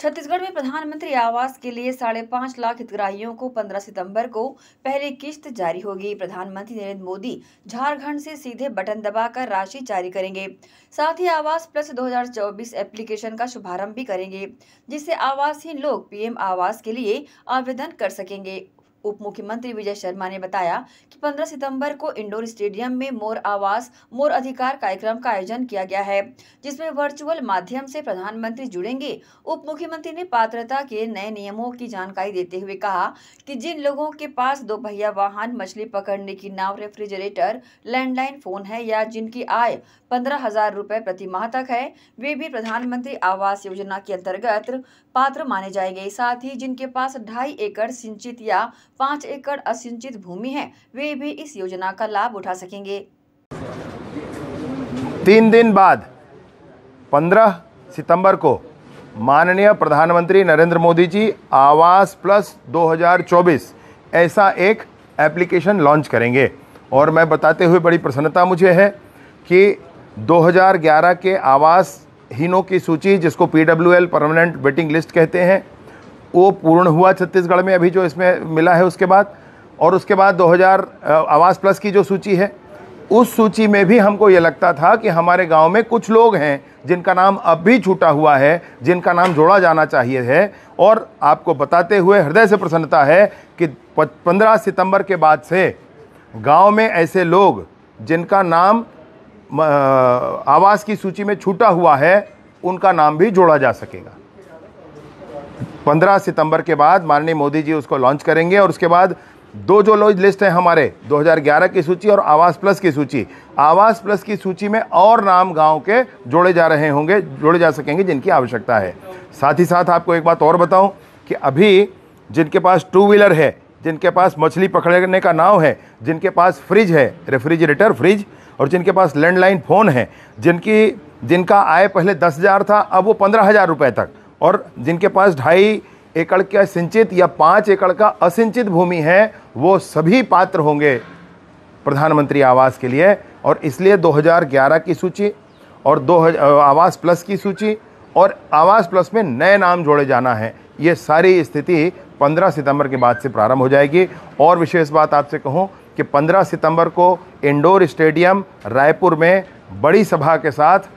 छत्तीसगढ़ में प्रधानमंत्री आवास के लिए साढ़े पाँच लाख हितग्राहियों को 15 सितंबर को पहली किश्त जारी होगी प्रधानमंत्री नरेंद्र मोदी झारखंड से सीधे बटन दबाकर राशि जारी करेंगे साथ ही आवास प्लस 2024 एप्लीकेशन का शुभारंभ भी करेंगे जिससे आवासहीन लोग पीएम आवास के लिए आवेदन कर सकेंगे उप मुख्यमंत्री विजय शर्मा ने बताया कि 15 सितंबर को इंडोर स्टेडियम में मोर आवास मोर अधिकार कार्यक्रम का आयोजन किया गया है जिसमें वर्चुअल माध्यम से प्रधानमंत्री जुड़ेंगे उप मुख्यमंत्री ने पात्रता के नए नियमों की जानकारी देते हुए कहा कि जिन लोगों के पास दोपहिया वाहन मछली पकड़ने की नाव रेफ्रिजरेटर लैंडलाइन फोन है या जिनकी आय पंद्रह हजार रूपए प्रति माह तक है वे भी प्रधानमंत्री आवास योजना के अंतर्गत पात्र माने जाएंगे साथ ही जिनके पास ढाई एकड़ सिंचित या पाँच एकड़ असिंचित भूमि है वे भी इस योजना का लाभ उठा सकेंगे तीन दिन बाद 15 सितंबर को माननीय प्रधानमंत्री नरेंद्र मोदी जी आवास प्लस 2024 ऐसा एक एप्लीकेशन लॉन्च करेंगे और मैं बताते हुए बड़ी प्रसन्नता मुझे है कि 2011 के आवास हीनों की सूची जिसको पी परमानेंट वेटिंग लिस्ट कहते हैं वो पूर्ण हुआ छत्तीसगढ़ में अभी जो इसमें मिला है उसके बाद और उसके बाद 2000 आवास प्लस की जो सूची है उस सूची में भी हमको ये लगता था कि हमारे गांव में कुछ लोग हैं जिनका नाम अब भी छूटा हुआ है जिनका नाम जोड़ा जाना चाहिए है और आपको बताते हुए हृदय से प्रसन्नता है कि 15 सितंबर के बाद से गांव में ऐसे लोग जिनका नाम आवास की सूची में छूटा हुआ है उनका नाम भी जोड़ा जा सकेगा 15 सितंबर के बाद माननीय मोदी जी उसको लॉन्च करेंगे और उसके बाद दो जो लॉज लिस्ट हैं हमारे 2011 की सूची और आवास प्लस की सूची आवास प्लस की सूची में और नाम गांव के जोड़े जा रहे होंगे जोड़े जा सकेंगे जिनकी आवश्यकता है साथ ही साथ आपको एक बात और बताऊं कि अभी जिनके पास टू व्हीलर है जिनके पास मछली पकड़ने का नाव है जिनके पास फ्रिज है रेफ्रिजरेटर फ्रिज और जिनके पास लैंडलाइन फ़ोन है जिनकी जिनका आय पहले दस हज़ार था अब वो पंद्रह हज़ार रुपये तक और जिनके पास ढाई एकड़ का सिंचित या पाँच एकड़ का असिंचित भूमि है वो सभी पात्र होंगे प्रधानमंत्री आवास के लिए और इसलिए 2011 की सूची और दो आवास प्लस की सूची और आवास प्लस में नए नाम जोड़े जाना है ये सारी स्थिति 15 सितंबर के बाद से प्रारंभ हो जाएगी और विशेष बात आपसे कहूँ कि 15 सितंबर को इंडोर स्टेडियम रायपुर में बड़ी सभा के साथ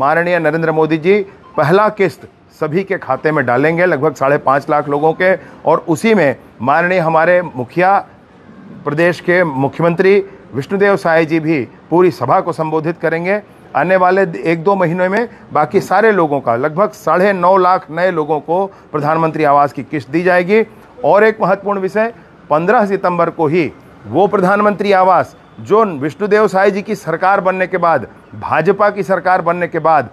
माननीय नरेंद्र मोदी जी पहला किस्त सभी के खाते में डालेंगे लगभग साढ़े पाँच लाख लोगों के और उसी में माननीय हमारे मुखिया प्रदेश के मुख्यमंत्री विष्णुदेव साय जी भी पूरी सभा को संबोधित करेंगे आने वाले एक दो महीनों में बाकी सारे लोगों का लगभग साढ़े नौ लाख नए लोगों को प्रधानमंत्री आवास की किस्त दी जाएगी और एक महत्वपूर्ण विषय पंद्रह सितंबर को ही वो प्रधानमंत्री आवास जो विष्णुदेव साय जी की सरकार बनने के बाद भाजपा की सरकार बनने के बाद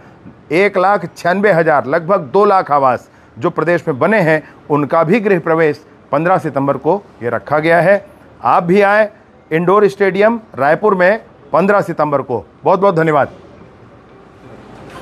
एक लाख छियानवे हज़ार लगभग दो लाख आवास जो प्रदेश में बने हैं उनका भी गृह प्रवेश 15 सितंबर को ये रखा गया है आप भी आए इंडोर स्टेडियम रायपुर में 15 सितंबर को बहुत बहुत धन्यवाद